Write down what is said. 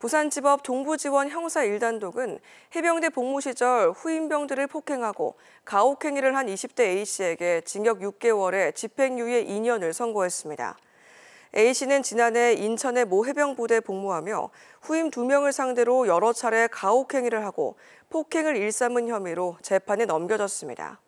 부산지법 동부지원 형사 1단독은 해병대 복무 시절 후임병들을 폭행하고 가혹행위를 한 20대 A씨에게 징역 6개월에 집행유예 2년을 선고했습니다. A씨는 지난해 인천의 모 해병부대 복무하며 후임 2명을 상대로 여러 차례 가혹행위를 하고 폭행을 일삼은 혐의로 재판에 넘겨졌습니다.